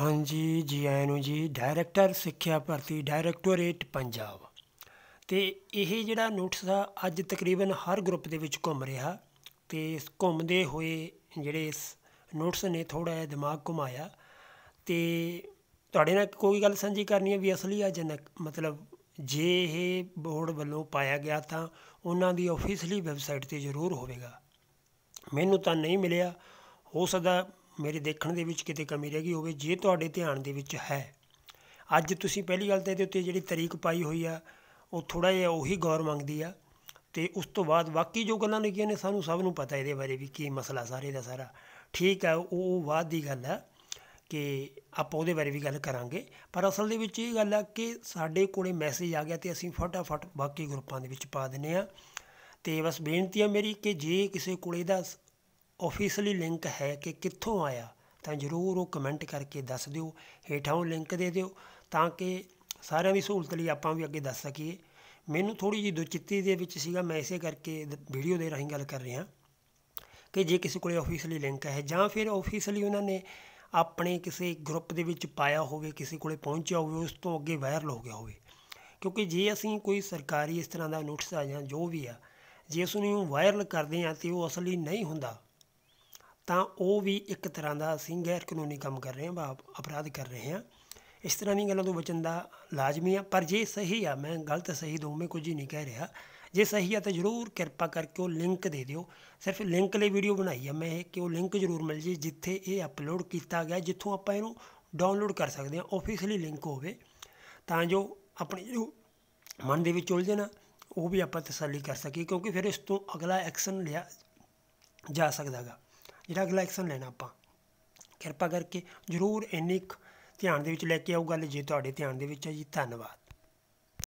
ਹਾਂਜੀ ਜੀ ਆਇਆਂ ਨੂੰ ਜੀ ਡਾਇਰੈਕਟਰ ਸਿੱਖਿਆ ਭਰਤੀ ਡਾਇਰੈਕਟੋਰੇਟ ਪੰਜਾਬ ਤੇ ਇਹ ਜਿਹੜਾ ਨੋਟਿਸ ਆ ਅੱਜ ਤਕਰੀਬਨ ਹਰ ਗਰੁੱਪ ਦੇ ਵਿੱਚ ਘੁੰਮ ਰਿਹਾ ਤੇ ਇਸ ਘੁੰਮਦੇ ਹੋਏ ਜਿਹੜੇ ਇਸ ਨੋਟਿਸ ਨੇ ਥੋੜਾ ਜਿਹਾ ਦਿਮਾਗ ਘੁਮਾਇਆ ਤੇ ਤੁਹਾਡੇ ਨਾਲ ਕੋਈ ਗੱਲ ਸਾਂਝੀ ਕਰਨੀ ਹੈ ਵੀ ਅਸਲੀ ਆ ਜਨਕ ਮਤਲਬ ਜੇ ਇਹ ਬੋਰਡ ਵੱਲੋਂ ਪਾਇਆ ਗਿਆ ਤਾਂ ਉਹਨਾਂ ਦੀ ਆਫੀਸ਼ੀਅਲੀ ਵੈਬਸਾਈਟ ਤੇ ਜ਼ਰੂਰ ਹੋਵੇਗਾ ਮੈਨੂੰ ਤਾਂ ਨਹੀਂ ਮਿਲਿਆ ਹੋ ਸਕਦਾ ਮੇਰੇ ਦੇਖਣ ਦੇ ਵਿੱਚ ਕਿਤੇ ਕਮੀ ਰਹਿ ਗਈ ਹੋਵੇ ਜੇ ਤੁਹਾਡੇ ਧਿਆਨ ਦੇ ਵਿੱਚ ਹੈ ਅੱਜ ਤੁਸੀਂ ਪਹਿਲੀ ਗੱਲ ਤਾਂ ਇਹਦੇ ਉੱਤੇ ਜਿਹੜੀ ਤਰੀਕ ਪਾਈ ਹੋਈ ਆ ਉਹ ਥੋੜਾ ਜਿਹਾ ਉਹੀ ਗੌਰ ਮੰਗਦੀ ਆ ਤੇ ਉਸ ਤੋਂ ਬਾਅਦ ਬਾਕੀ ਜੋ ਗੱਲਾਂ ਲਿਖੀਆਂ ਨੇ ਸਾਨੂੰ ਸਭ ਨੂੰ ਪਤਾ ਇਹਦੇ ਬਾਰੇ ਵੀ ਕੀ ਮਸਲਾ ਸਾਰੇ ਦਾ ਸਾਰਾ ਠੀਕ ਆ ਉਹ ਬਾਅਦ ਦੀ ਗੱਲ ਆ ਕਿ ਆਪਾਂ ਉਹਦੇ ਬਾਰੇ ਵੀ ਗੱਲ ਕਰਾਂਗੇ ਪਰ ਅਸਲ ਦੇ ਵਿੱਚ ਇਹ ਗੱਲ ਆ ਕਿ ਸਾਡੇ ਕੋਲੇ ਮੈਸੇਜ ਆ ਗਿਆ ਤੇ ਅਸੀਂ ਫਟਾਫਟ ਬਾਕੀ ਗਰੁੱਪਾਂ ਦੇ ਵਿੱਚ ਪਾ ਦਿੰਨੇ ਆ ਤੇ ਬਸ ਬੇਨਤੀ ਆ ਮੇਰੀ ਕਿ ਜੇ ਕਿਸੇ ਕੋਲੇ ਦਾ ਆਫੀਸ਼ਲੀ ਲਿੰਕ ਹੈ ਕਿ ਕਿੱਥੋਂ ਆਇਆ ਤਾਂ ਜ਼ਰੂਰ ਉਹ ਕਮੈਂਟ ਕਰਕੇ ਦੱਸ ਦਿਓ ਹੇਠਾਂ ਉਹ ਲਿੰਕ ਦੇ ਦਿਓ ਤਾਂ ਕਿ ਸਾਰਿਆਂ ਦੀ ਸਹੂਲਤ ਲਈ ਆਪਾਂ ਵੀ ਅੱਗੇ ਦੱਸ ਸਕੀਏ ਮੈਨੂੰ ਥੋੜੀ ਜੀ ਦੁਚਿੱਤੀ ਦੇ ਵਿੱਚ ਸੀਗਾ ਮੈਂ ਇਸੇ ਕਰਕੇ ਵੀਡੀਓ ਦੇ ਰਹੀ ਗੱਲ ਕਰ ਰਿਹਾ ਕਿ ਜੇ ਕਿਸੇ ਕੋਲੇ ਆਫੀਸ਼ਲੀ ਲਿੰਕ ਹੈ ਜਾਂ ਫਿਰ ਆਫੀਸ਼ਲੀ ਉਹਨਾਂ ਨੇ ਆਪਣੇ ਕਿਸੇ ਗਰੁੱਪ ਦੇ ਵਿੱਚ ਪਾਇਆ ਹੋਵੇ ਕਿਸੇ ਕੋਲੇ ਪਹੁੰਚਿਆ ਹੋਵੇ ਉਸ ਤੋਂ ਅੱਗੇ ਵਾਇਰਲ ਹੋ ਗਿਆ ਹੋਵੇ ਕਿਉਂਕਿ ਜੇ ਅਸੀਂ ਕੋਈ ਸਰਕਾਰੀ ਇਸ ਤਰ੍ਹਾਂ ਦਾ ਨੋਟਿਸ ਆ ਜਾਂ ਜੋ ਵੀ ਆ ਜੇ ਉਸ ਨੂੰ ਵਾਇਰਲ ਕਰਦੇ ਆ ਤੇ ਉਹ ਅਸਲੀ ਨਹੀਂ ਹੁੰਦਾ ਤਾਂ ਉਹ ਵੀ ਇੱਕ ਤਰ੍ਹਾਂ ਦਾ ਅਸੀਂ ਗੈਰ ਕਾਨੂੰਨੀ ਕੰਮ ਕਰ ਰਹੇ ਹਾਂ ਅਪਰਾਧ ਕਰ ਰਹੇ ਹਾਂ ਇਸ ਤਰ੍ਹਾਂ ਦੀਆਂ ਗੱਲਾਂ ਤੋਂ ਬਚਣ ਦਾ ਲਾਜ਼ਮੀ ਆ ਪਰ ਜੇ ਸਹੀ ਆ ਮੈਂ ਗਲਤ ਸਹੀ ਦੋਵੇਂ ਕੁਝ ਹੀ ਨਹੀਂ ਕਹਿ ਰਿਹਾ ਜੇ ਸਹੀ ਆ ਤਾਂ ਜ਼ਰੂਰ ਕਿਰਪਾ ਕਰਕੇ ਉਹ ਲਿੰਕ ਦੇ ਦਿਓ ਸਿਰਫ ਲਿੰਕ ਲਈ ਵੀਡੀਓ ਬਣਾਈ ਆ ਮੈਂ ਕਿ ਉਹ ਲਿੰਕ ਜ਼ਰੂਰ ਮਿਲ ਜੇ ਜਿੱਥੇ ਇਹ ਅਪਲੋਡ ਕੀਤਾ ਗਿਆ ਜਿੱਥੋਂ ਆਪਾਂ ਇਹਨੂੰ ਡਾਊਨਲੋਡ ਕਰ ਸਕਦੇ ਆ ਆਫੀਸ਼ੀਅਲੀ ਲਿੰਕ ਹੋਵੇ ਤਾਂ ਜੋ ਆਪਣੀ ਜੋ ਮਨ ਦੇ ਵਿੱਚ ਉਲਝੇ ਨਾ ਉਹ ਵੀ ਆਪਾਂ ਤਸੱਲੀ ਕਰ ਸਕੀਏ ਕਿਉਂਕਿ ਫਿਰ ਇਸ ਤੋਂ ਅਗਲਾ ਐਕਸ਼ਨ ਲਿਆ ਜਾ ਸਕਦਾਗਾ ਜਿਹੜਾ ਅਗਲਾ ਐਕਸ਼ਨ ਲੈਣਾ ਆਪਾਂ ਕਿਰਪਾ ਕਰਕੇ ਜ਼ਰੂਰ ਇੰਨੀ ਧਿਆਨ ਦੇ ਵਿੱਚ ਲੈ ਕੇ ਆਓ ਗੱਲ ਜੇ ਤੁਹਾਡੇ ਧਿਆਨ ਦੇ ਵਿੱਚ ਹੈ ਜੀ ਧੰਨਵਾਦ